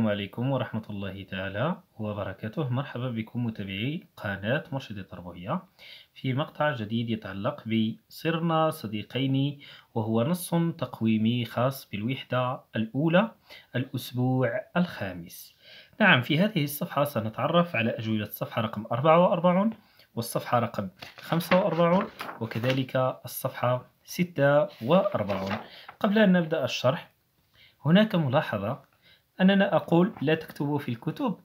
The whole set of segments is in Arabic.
السلام عليكم ورحمة الله تعالى وبركاته مرحبا بكم متابعي قناة مرشد التربوية في مقطع جديد يتعلق بصرنا صديقين وهو نص تقويمي خاص بالوحدة الأولى الأسبوع الخامس نعم في هذه الصفحة سنتعرف على أجوبة الصفحة رقم 44 والصفحة رقم 45 وكذلك الصفحة 46 قبل أن نبدأ الشرح هناك ملاحظة أننا أقول لا تكتبوا في الكتب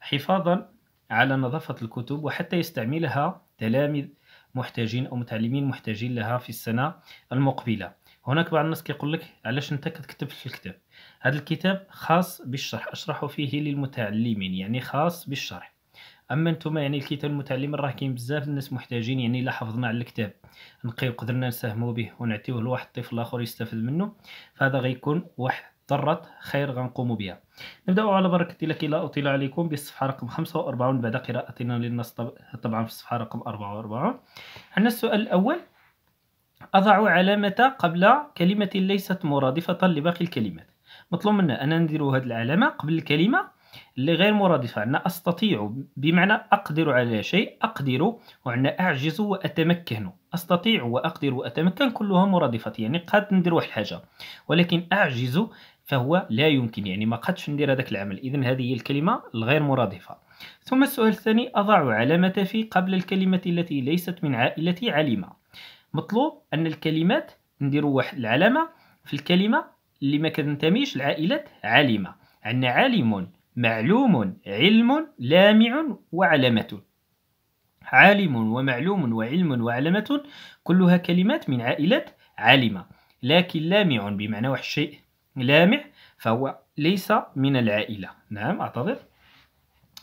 حفاظا على نظافة الكتب وحتى يستعملها تلاميذ محتاجين أو متعلمين محتاجين لها في السنة المقبلة هناك بعض الناس كيقول لك علاش انت كتكتب في الكتاب هذا الكتاب خاص بالشرح اشرح فيه للمتعلمين يعني خاص بالشرح اما انتم يعني الكتاب المتعلم راه كاين بزاف الناس محتاجين يعني الا حفظنا على الكتاب نقيو قدرنا نساهموا به ونعطيوه لواحد الطفل اخر يستفد منه فهذا غيكون واحد اضطرت خير غنقوم بها نبداو على بركه الله كلا اطيل عليكم بالصفحه رقم 45 بعد قراءتنا للنص طبعا في الصفحه رقم 44 عندنا السؤال الاول اضع علامه قبل كلمه ليست مرادفه لباقي الكلمات مطلوب منا انا نديرو هذه العلامه قبل الكلمه اللي غير مرادفة عندنا أستطيع بمعنى أقدر على شيء أقدر وعندنا أعجز وأتمكن أستطيع وأقدر وأتمكن كلها مرادفة يعني قد ندير واحد الحاجة ولكن أعجز فهو لا يمكن يعني ما قدش ندير هذاك العمل اذا هذه هي الكلمه الغير مرادفه ثم السؤال الثاني اضع علامه في قبل الكلمه التي ليست من عائلتي علمه مطلوب ان الكلمات نديروا واحد العلامه في الكلمه اللي ما كتنتميش لعائله علمه عندنا عالم معلوم علم لامع وعلامه عالم ومعلوم وعلم وعلامه كلها كلمات من عائله علمه لكن لامع بمعنى واحد الشيء لامع فهو ليس من العائلة نعم أعتذر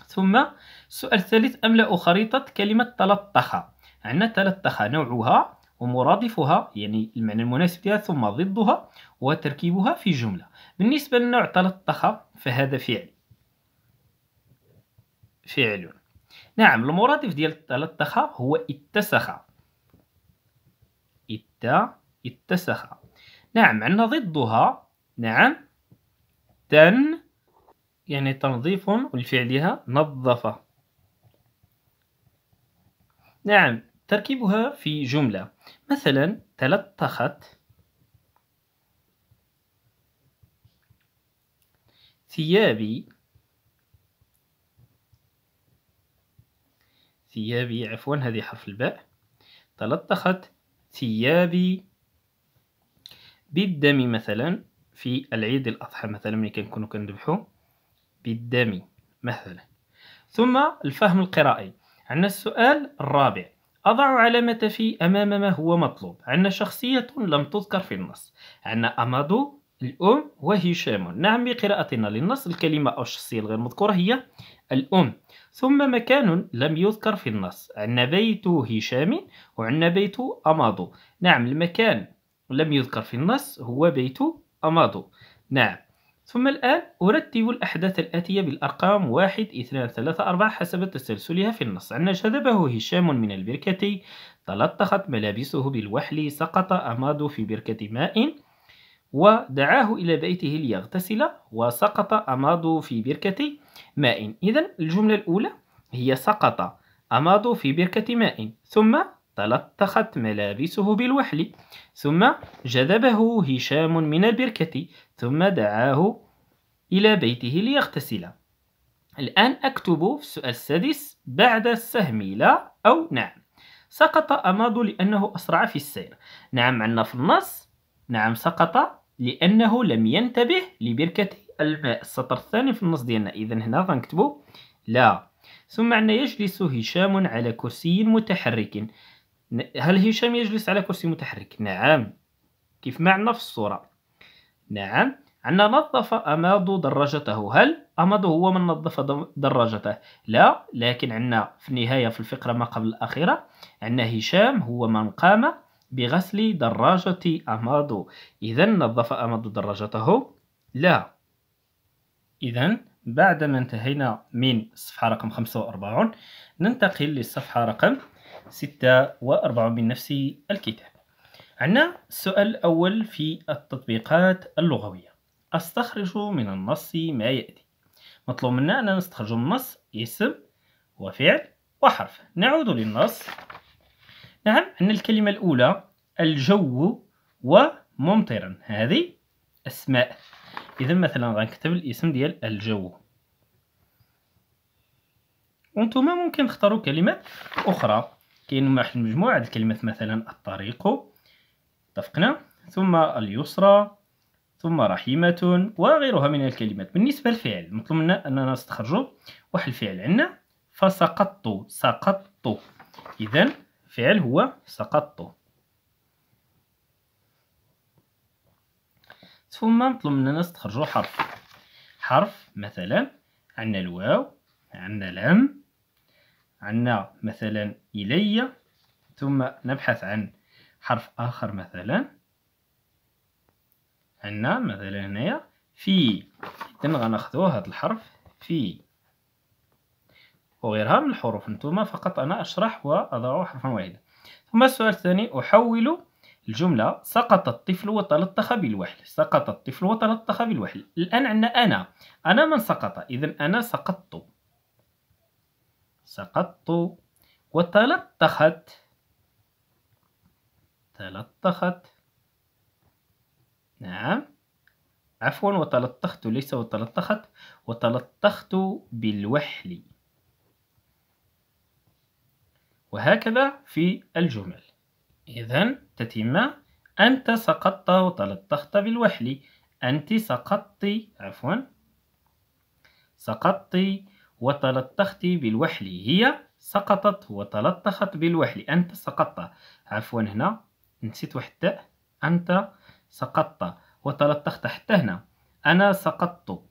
ثم السؤال الثالث أملأ خريطة كلمة تلطخة عندنا تلطخة نوعها ومرادفها يعني المعنى المناسب لها ثم ضدها وتركيبها في جملة بالنسبة للنوع تلطخة فهذا فعل فعل نعم المرادف ديال تلطخة هو اتسخ ات اتسخ نعم عندنا ضدها نعم تن يعني تنظيف والفعلها نظف نعم تركيبها في جملة مثلا تلطخت ثيابي ثيابي عفوا هذه حرف الباء تلطخت ثيابي بالدم مثلا في العيد الأضحى مثلا ملي كنكونو كنذبحو بالدم مثلا ثم الفهم القرائي عندنا السؤال الرابع أضع علامة في أمام ما هو مطلوب عندنا شخصية لم تذكر في النص عندنا أمادو الأم وهشام نعم بقراءتنا للنص الكلمة أو الشخصية الغير مذكورة هي الأم ثم مكان لم يذكر في النص عندنا بيت هشام وعندنا بيت أمادو نعم المكان لم يذكر في النص هو بيت أماضو نعم ثم الآن أرتب الأحداث الآتية بالأرقام واحد اثنان ثلاثة أربعة حسب تسلسلها في النص عندنا جذبه هشام من البركة تلطخت ملابسه بالوحل سقط أمادو في بركة ماء ودعاه إلى بيته ليغتسل وسقط أمادو في بركة ماء إذا الجملة الأولى هي سقط أمادو في بركة ماء ثم تلطخت ملابسه بالوحل ثم جذبه هشام من البركة ثم دعاه إلى بيته ليغتسل الآن أكتب في السؤال السادس بعد السهم لا أو نعم سقط أماض لأنه أسرع في السير نعم عندنا في النص نعم سقط لأنه لم ينتبه لبركة الماء السطر الثاني في النص ديالنا إذا هنا غنكتبو لا ثم عندنا يجلس هشام على كرسي متحرك هل هشام يجلس على كرسي متحرك نعم كيف ما عندنا في الصورة نعم عندنا نظف أمادو دراجته هل أمادو هو من نظف دراجته لا لكن عندنا في النهاية في الفقرة ما قبل الأخيرة عندنا هشام هو من قام بغسل دراجة أمادو إذا نظف أمادو دراجته لا إذا بعد ما انتهينا من الصفحة رقم 45 ننتقل للصفحة رقم ستة 46 من نفس الكتاب عندنا السؤال الأول في التطبيقات اللغوية أستخرج من النص ما يأتي مطلوب منا أن نستخرج من النص اسم وفعل وحرف نعود للنص نعم أن الكلمة الأولى الجو وممطرا هذه أسماء إذا مثلا غنكتب الاسم ديال الجو وانتم ممكن تختاروا كلمات أخرى كاين واحد المجموعة د الكلمات مثلا الطريق اتفقنا ثم اليسرى ثم رحيمة وغيرها من الكلمات بالنسبة للفعل مطلوب منا أننا نستخرجوا واحد الفعل عندنا فسقطت سقطت إذا فعل هو سقطت ثم مطلوب مننا نستخرجوا حرف حرف مثلا عندنا الواو عندنا لام عندنا مثلا إلي ثم نبحث عن حرف آخر مثلا عندنا مثلا هنايا في إذن غناخدو هاد الحرف في وغيرها من الحروف نتوما فقط أنا أشرح وأضع حرفا واحدا ثم السؤال الثاني أحول الجملة سقط الطفل وتلطخ بالوحل سقط الطفل وتلطخ بالوحل الآن عندنا أنا أنا من سقط إذا أنا سقطت سقطت وتلطخت تلطخت نعم عفوا وتلطخت ليس وتلطخت وتلطخت بالوحل وهكذا في الجمل إذا تتم أنت سقطت وتلطخت بالوحل أنت سقطت عفوا سقطت وتلطخت بالوحل هي سقطت وتلطخت بالوحل أنت سقطت عفوا هنا نسيت واحد التاء أنت سقطت وتلطخت حتى هنا أنا سقطت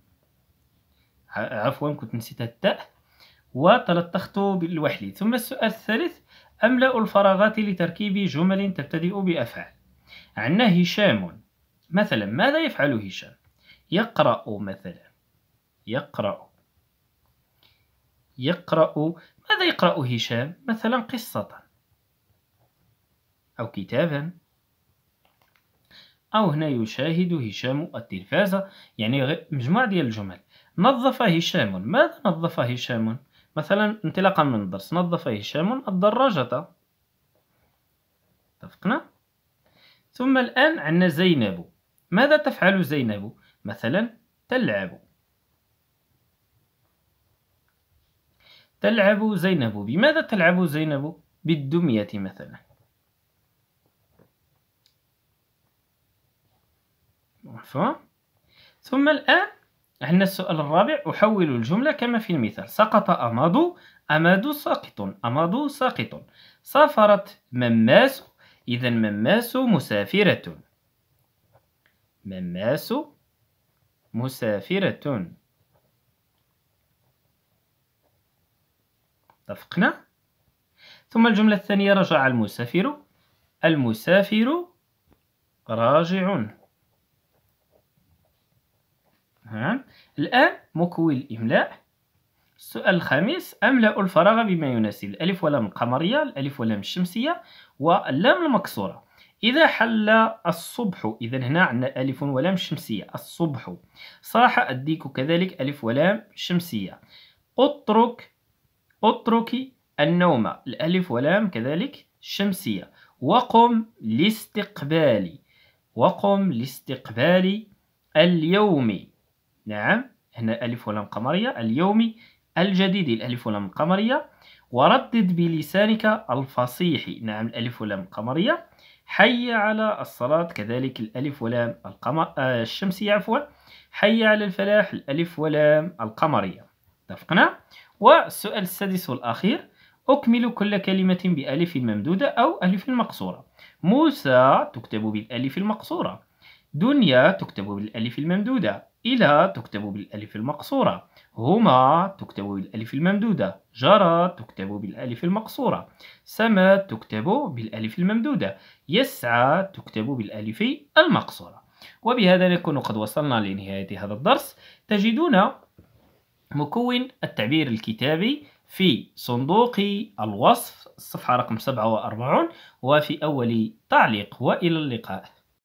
عفوا كنت نسيت التاء وتلطخت بالوحل ثم السؤال الثالث أملأ الفراغات لتركيب جمل تبتدئ بأفعال عندنا هشام مثلا ماذا يفعل هشام يقرأ مثلا يقرأ يقرأ ماذا يقرأ هشام مثلا قصة أو كتابا أو هنا يشاهد هشام التلفاز يعني مجموعة ديال الجمل نظف هشام ماذا نظف هشام مثلا انطلاقا من الدرس نظف هشام الدراجة اتفقنا ثم الآن عندنا زينب ماذا تفعل زينب مثلا تلعب تلعب زينب بماذا تلعب زينب بالدمية مثلا ثم الآن عندنا السؤال الرابع أحول الجملة كما في المثال سقط أمادو أمادو ساقط أمادو ساقط سافرت مماس إذا مماس مسافرة مماس مسافرة اتفقنا ثم الجملة الثانية رجع المسافر المسافر راجع نعم الآن مكون الإملاء السؤال الخامس أملأ الفراغ بما يناسب الألف واللام القمرية الألف واللام الشمسية واللام المكسورة إذا حل الصبح إذا هنا عندنا ألف ولام شمسية الصبح صاح الديك كذلك ألف ولام شمسية اترك اتركي النوم الألف واللام كذلك الشمسية وقم لاستقبال وقم لاستقبال اليوم نعم هنا ألف ولام قمرية اليوم الجديد الألف ولام القمرية وردد بلسانك الفصيح نعم الألف ولام القمرية حي على الصلاة كذلك الألف ولام القمر آه، الشمسية عفوا حي على الفلاح الألف ولام القمرية اتفقنا والسؤال السادس والأخير أكمل كل كلمة بألف ممدودة أو ألف مقصورة موسى تكتب بالألف المقصورة دنيا تكتب بالألف الممدودة إلى تكتب بالألف المقصورة هما تكتب بالألف الممدودة جرى تكتب بالألف المقصورة سما تكتب بالألف الممدودة يسعى تكتب بالألف المقصورة وبهذا نكون قد وصلنا لنهاية هذا الدرس تجدون مكون التعبير الكتابي في صندوق الوصف الصفحة رقم 47 وفي أول تعليق وإلى اللقاء